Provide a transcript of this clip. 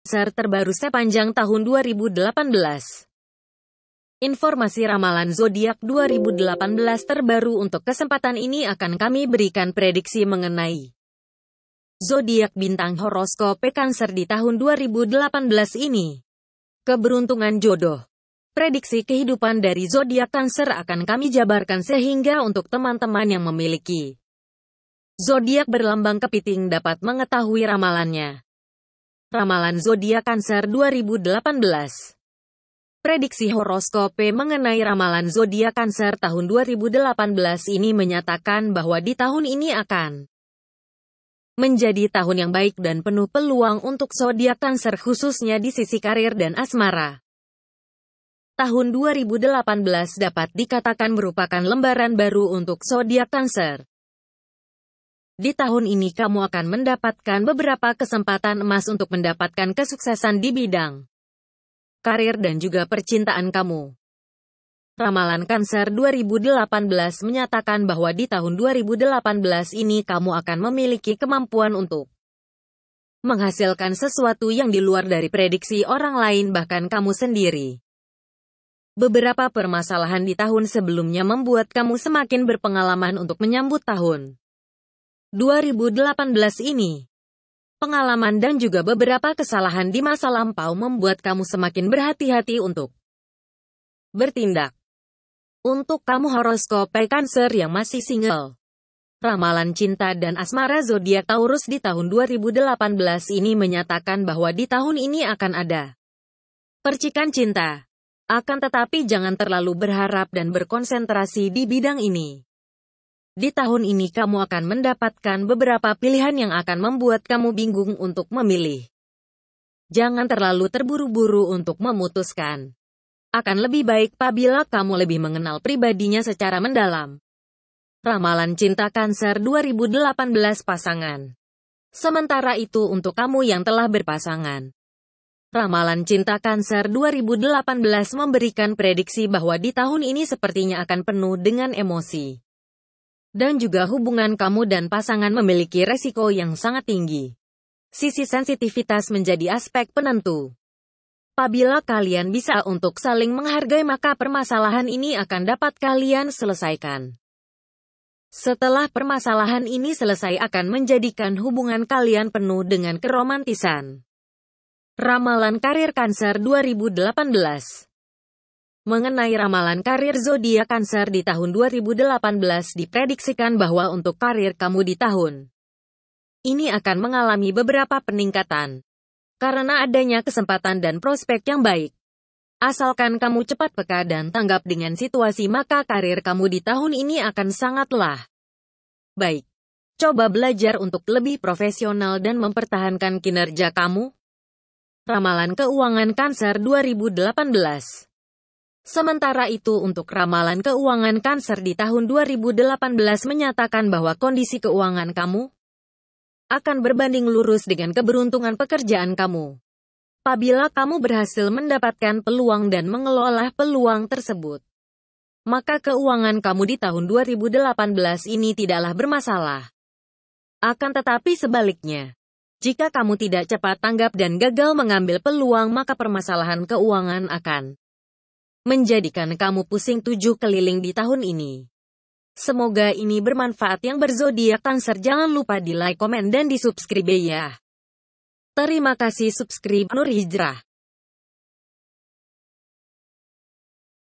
besar terbaru sepanjang tahun 2018. Informasi ramalan zodiak 2018 terbaru untuk kesempatan ini akan kami berikan prediksi mengenai zodiak bintang horoskop Cancer di tahun 2018 ini. Keberuntungan jodoh. Prediksi kehidupan dari zodiak Cancer akan kami jabarkan sehingga untuk teman-teman yang memiliki zodiak berlambang kepiting dapat mengetahui ramalannya. Ramalan zodiak Cancer 2018. Prediksi horoskope mengenai ramalan zodiak Cancer tahun 2018 ini menyatakan bahwa di tahun ini akan menjadi tahun yang baik dan penuh peluang untuk zodiak Cancer khususnya di sisi karir dan asmara. Tahun 2018 dapat dikatakan merupakan lembaran baru untuk zodiak Cancer. Di tahun ini kamu akan mendapatkan beberapa kesempatan emas untuk mendapatkan kesuksesan di bidang karir dan juga percintaan kamu. Ramalan Cancer 2018 menyatakan bahwa di tahun 2018 ini kamu akan memiliki kemampuan untuk menghasilkan sesuatu yang di luar dari prediksi orang lain bahkan kamu sendiri. Beberapa permasalahan di tahun sebelumnya membuat kamu semakin berpengalaman untuk menyambut tahun 2018 ini. Pengalaman dan juga beberapa kesalahan di masa lampau membuat kamu semakin berhati-hati untuk bertindak. Untuk kamu horoskop Cancer yang masih single. Ramalan cinta dan asmara zodiak Taurus di tahun 2018 ini menyatakan bahwa di tahun ini akan ada percikan cinta. Akan tetapi jangan terlalu berharap dan berkonsentrasi di bidang ini. Di tahun ini kamu akan mendapatkan beberapa pilihan yang akan membuat kamu bingung untuk memilih. Jangan terlalu terburu-buru untuk memutuskan. Akan lebih baik apabila kamu lebih mengenal pribadinya secara mendalam. Ramalan Cinta Kanker 2018 Pasangan Sementara itu untuk kamu yang telah berpasangan. Ramalan Cinta kanker 2018 memberikan prediksi bahwa di tahun ini sepertinya akan penuh dengan emosi. Dan juga hubungan kamu dan pasangan memiliki resiko yang sangat tinggi. Sisi sensitivitas menjadi aspek penentu. Apabila kalian bisa untuk saling menghargai maka permasalahan ini akan dapat kalian selesaikan. Setelah permasalahan ini selesai akan menjadikan hubungan kalian penuh dengan keromantisan. Ramalan Karir Cancer 2018 Mengenai ramalan karir zodiak Cancer di tahun 2018 diprediksikan bahwa untuk karir kamu di tahun ini akan mengalami beberapa peningkatan karena adanya kesempatan dan prospek yang baik. Asalkan kamu cepat peka dan tanggap dengan situasi maka karir kamu di tahun ini akan sangatlah baik. Coba belajar untuk lebih profesional dan mempertahankan kinerja kamu. Ramalan Keuangan Cancer 2018 Sementara itu untuk ramalan keuangan Cancer di tahun 2018 menyatakan bahwa kondisi keuangan kamu akan berbanding lurus dengan keberuntungan pekerjaan kamu. Apabila kamu berhasil mendapatkan peluang dan mengelola peluang tersebut, maka keuangan kamu di tahun 2018 ini tidaklah bermasalah. Akan tetapi sebaliknya, jika kamu tidak cepat tanggap dan gagal mengambil peluang maka permasalahan keuangan akan menjadikan kamu pusing tujuh keliling di tahun ini. Semoga ini bermanfaat yang berzodiak Cancer. Jangan lupa di like, komen, dan di subscribe ya. Terima kasih subscribe Nur Hijrah.